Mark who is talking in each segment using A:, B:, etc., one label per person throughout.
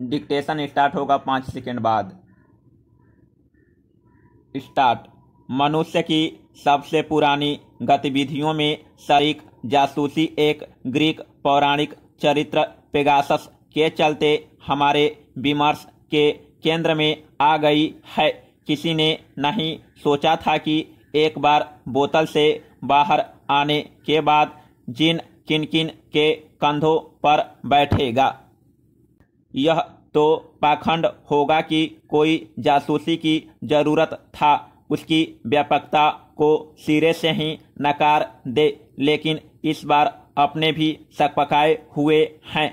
A: dictation start होगा पाँच second बाद स्टार्ट मनुष्य की सबसे पुरानी गतिविधियों में शरीक जासूसी एक ग्रीक पौराणिक चरित्र पेगासस के चलते हमारे विमर्श के केंद्र में आ गई है किसी ने नहीं सोचा था कि एक बार बोतल से बाहर आने के बाद जिन किन किन के कंधों पर बैठेगा यह तो पाखंड होगा कि कोई जासूसी की जरूरत था उसकी व्यापकता को सिरे से ही नकार दे लेकिन इस बार अपने भी सकपकाए हुए हैं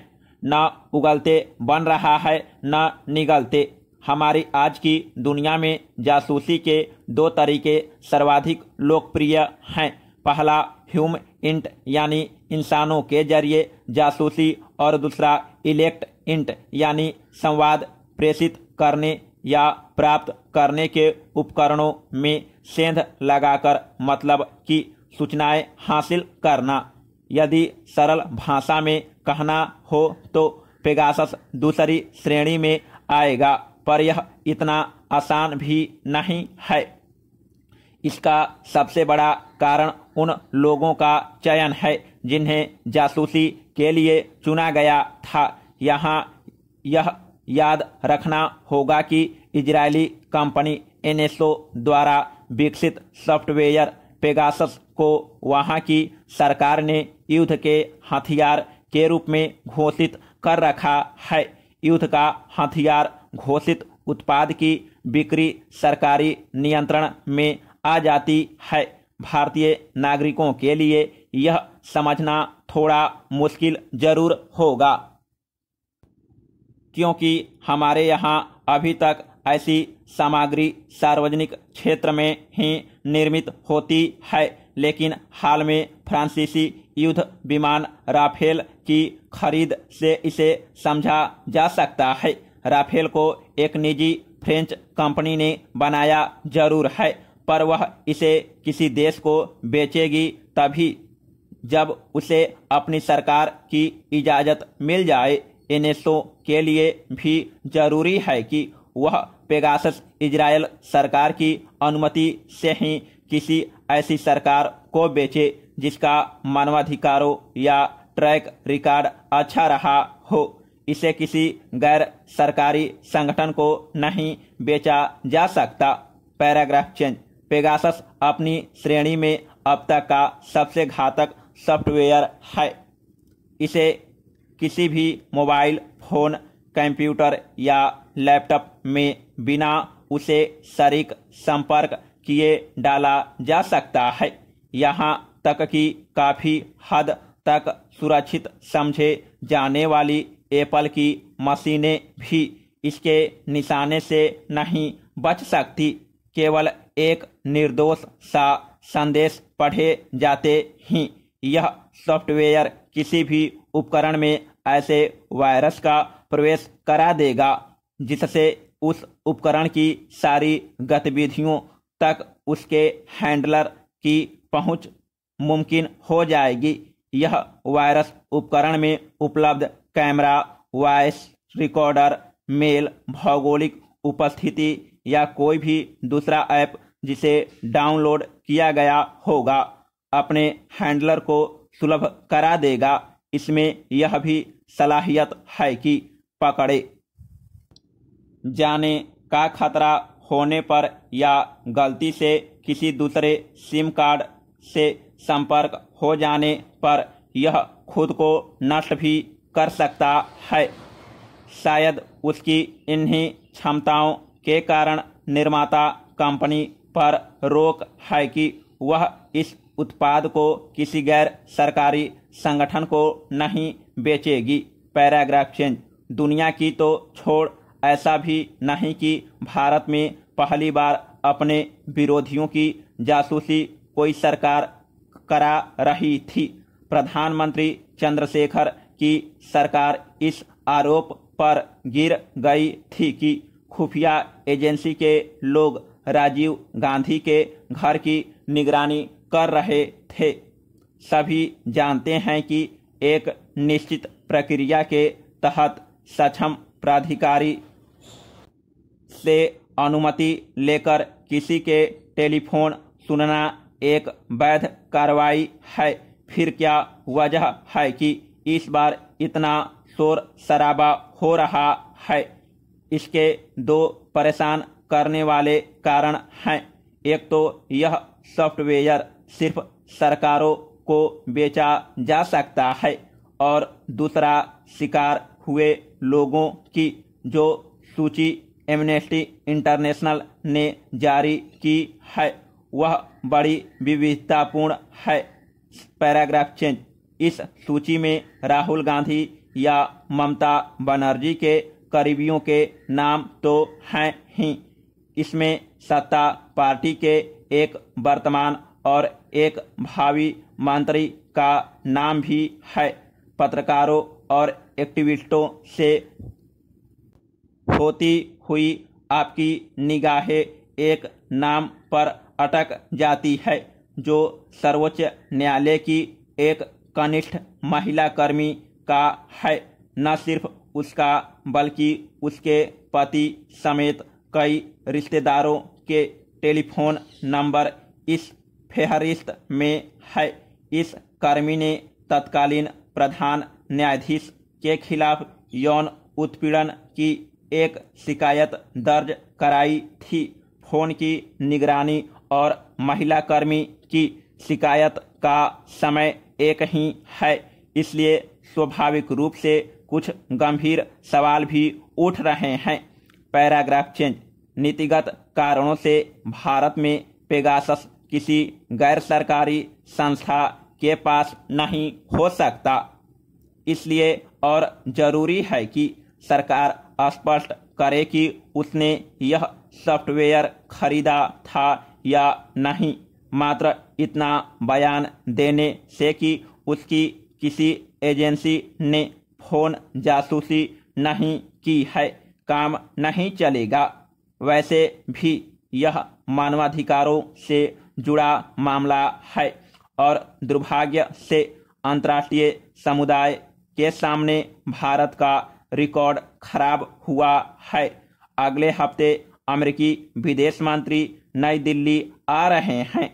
A: न उगलते बन रहा है न निगलते हमारी आज की दुनिया में जासूसी के दो तरीके सर्वाधिक लोकप्रिय हैं पहला ह्यूम इंट यानी इंसानों के जरिए जासूसी और दूसरा इलेक्ट इंट यानी संवाद प्रेषित करने या प्राप्त करने के उपकरणों में सेंध लगाकर मतलब कि सूचनाएं हासिल करना यदि सरल भाषा में कहना हो तो पेगासस दूसरी श्रेणी में आएगा पर यह इतना आसान भी नहीं है इसका सबसे बड़ा कारण उन लोगों का चयन है जिन्हें जासूसी के लिए चुना गया था यहाँ यह याद रखना होगा कि इजरायली कंपनी एनएसओ द्वारा विकसित सॉफ्टवेयर पेगासस को वहां की सरकार ने युद्ध के हथियार के रूप में घोषित कर रखा है युद्ध का हथियार घोषित उत्पाद की बिक्री सरकारी नियंत्रण में आ जाती है भारतीय नागरिकों के लिए यह समझना थोड़ा मुश्किल जरूर होगा क्योंकि हमारे यहाँ अभी तक ऐसी सामग्री सार्वजनिक क्षेत्र में ही निर्मित होती है लेकिन हाल में फ्रांसीसी युद्ध विमान राफेल की खरीद से इसे समझा जा सकता है राफेल को एक निजी फ्रेंच कंपनी ने बनाया जरूर है पर वह इसे किसी देश को बेचेगी तभी जब उसे अपनी सरकार की इजाज़त मिल जाए एनएसओ के लिए भी जरूरी है कि वह पेगास इजराइल सरकार की अनुमति से ही किसी ऐसी सरकार को बेचे जिसका मानवाधिकारों या ट्रैक रिकॉर्ड अच्छा रहा हो इसे किसी गैर सरकारी संगठन को नहीं बेचा जा सकता पैराग्राफ चेंज पेगास अपनी श्रेणी में अब तक का सबसे घातक सॉफ्टवेयर है इसे किसी भी मोबाइल फोन कंप्यूटर या लैपटॉप में बिना उसे शरीक संपर्क किए डाला जा सकता है यहाँ तक कि काफ़ी हद तक सुरक्षित समझे जाने वाली एप्पल की मशीनें भी इसके निशाने से नहीं बच सकती केवल एक निर्दोष सा संदेश पढ़े जाते ही यह सॉफ्टवेयर किसी भी उपकरण में ऐसे वायरस का प्रवेश करा देगा जिससे उस उपकरण की सारी गतिविधियों तक उसके हैंडलर की पहुंच मुमकिन हो जाएगी यह वायरस उपकरण में उपलब्ध कैमरा वॉइस रिकॉर्डर मेल भौगोलिक उपस्थिति या कोई भी दूसरा ऐप जिसे डाउनलोड किया गया होगा अपने हैंडलर को सुलभ करा देगा इसमें यह भी सलाहियत है कि पकड़े जाने का खतरा होने पर या गलती से किसी दूसरे सिम कार्ड से संपर्क हो जाने पर यह खुद को नष्ट भी कर सकता है शायद उसकी इन्हीं क्षमताओं के कारण निर्माता कंपनी पर रोक है कि वह इस उत्पाद को किसी गैर सरकारी संगठन को नहीं बेचेगी पैराग्राफ चेंज दुनिया की तो छोड़ ऐसा भी नहीं कि भारत में पहली बार अपने विरोधियों की जासूसी कोई सरकार करा रही थी प्रधानमंत्री चंद्रशेखर की सरकार इस आरोप पर गिर गई थी कि खुफिया एजेंसी के लोग राजीव गांधी के घर की निगरानी कर रहे थे सभी जानते हैं कि एक निश्चित प्रक्रिया के तहत सक्षम प्राधिकारी से अनुमति लेकर किसी के टेलीफोन सुनना एक वैध कार्रवाई है फिर क्या वजह है कि इस बार इतना शोर शराबा हो रहा है इसके दो परेशान करने वाले कारण हैं एक तो यह सॉफ्टवेयर सिर्फ सरकारों को बेचा जा सकता है और दूसरा शिकार हुए लोगों की जो सूची एमनेस्टी इंटरनेशनल ने जारी की है वह बड़ी विविधतापूर्ण है पैराग्राफ चेंज इस सूची में राहुल गांधी या ममता बनर्जी के करीबियों के नाम तो हैं ही इसमें सत्ता पार्टी के एक वर्तमान और एक भावी मंत्री का नाम भी है पत्रकारों और एक्टिविस्टों से होती हुई आपकी निगाहें एक नाम पर अटक जाती है जो सर्वोच्च न्यायालय की एक कनिष्ठ महिला कर्मी का है न सिर्फ उसका बल्कि उसके पति समेत कई रिश्तेदारों के टेलीफोन नंबर इस फेहरिस्त में है इस कर्मी ने तत्कालीन प्रधान न्यायाधीश के खिलाफ यौन उत्पीड़न की एक शिकायत दर्ज कराई थी फोन की निगरानी और महिला कर्मी की शिकायत का समय एक ही है इसलिए स्वाभाविक रूप से कुछ गंभीर सवाल भी उठ रहे हैं पैराग्राफ चेंज नीतिगत कारणों से भारत में पेगासस किसी गैर सरकारी संस्था के पास नहीं हो सकता इसलिए और जरूरी है कि सरकार स्पष्ट करे कि उसने यह सॉफ्टवेयर खरीदा था या नहीं मात्र इतना बयान देने से कि उसकी किसी एजेंसी ने फोन जासूसी नहीं की है काम नहीं चलेगा वैसे भी यह मानवाधिकारों से जुड़ा मामला है और दुर्भाग्य से अंतर्राष्ट्रीय समुदाय के सामने भारत का रिकॉर्ड खराब हुआ है अगले हफ्ते अमेरिकी विदेश मंत्री नई दिल्ली आ रहे हैं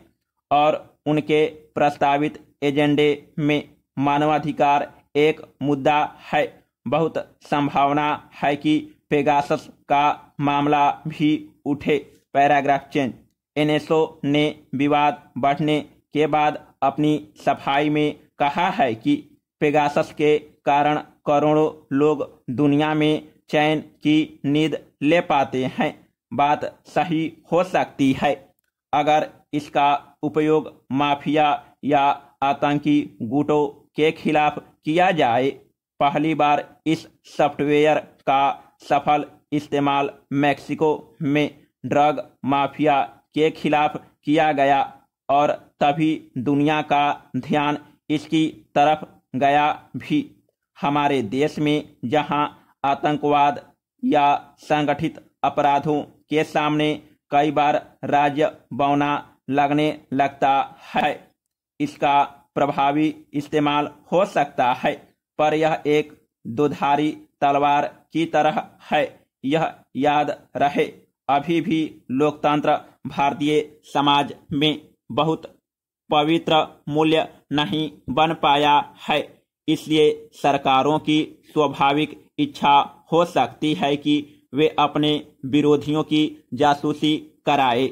A: और उनके प्रस्तावित एजेंडे में मानवाधिकार एक मुद्दा है बहुत संभावना है कि पेगासस का मामला भी उठे पैराग्राफ चेंज एनएसओ ने विवाद बढ़ने के बाद अपनी सफाई में कहा है कि पेगासस के कारण करोड़ों लोग दुनिया में चैन की नींद ले पाते हैं बात सही हो सकती है अगर इसका उपयोग माफिया या आतंकी गुटों के खिलाफ किया जाए पहली बार इस सॉफ्टवेयर का सफल इस्तेमाल मेक्सिको में ड्रग माफिया के खिलाफ किया गया और तभी दुनिया का ध्यान इसकी तरफ गया भी हमारे देश में जहां आतंकवाद या संगठित अपराधों के सामने कई बार राज्य बौना लगने लगता है इसका प्रभावी इस्तेमाल हो सकता है पर यह एक दुधारी तलवार की तरह है यह याद रहे अभी भी लोकतंत्र भारतीय समाज में बहुत पवित्र मूल्य नहीं बन पाया है इसलिए सरकारों की स्वाभाविक इच्छा हो सकती है कि वे अपने विरोधियों की जासूसी कराए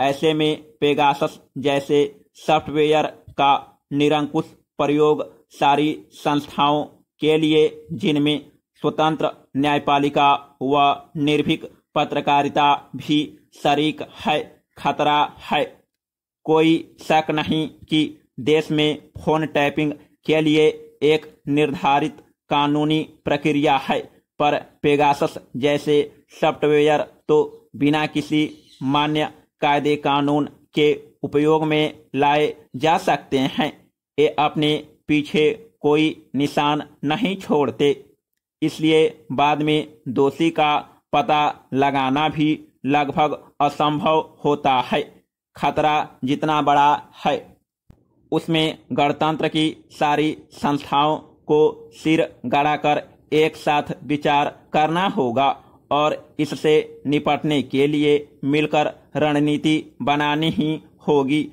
A: ऐसे में पेगासस जैसे सॉफ्टवेयर का निरंकुश प्रयोग सारी संस्थाओं के लिए जिनमें स्वतंत्र न्यायपालिका व निर्भीक पत्रकारिता भी शरीक है खतरा है कोई शक नहीं कि देश में फोन टैपिंग के लिए एक निर्धारित कानूनी प्रक्रिया है पर पेगासस जैसे सॉफ्टवेयर तो बिना किसी मान्य कायदे कानून के उपयोग में लाए जा सकते हैं ये अपने पीछे कोई निशान नहीं छोड़ते इसलिए बाद में दोषी का पता लगाना भी लगभग असंभव होता है खतरा जितना बड़ा है उसमें गणतंत्र की सारी संस्थाओं को सिर गड़ाकर एक साथ विचार करना होगा और इससे निपटने के लिए मिलकर रणनीति बनानी ही होगी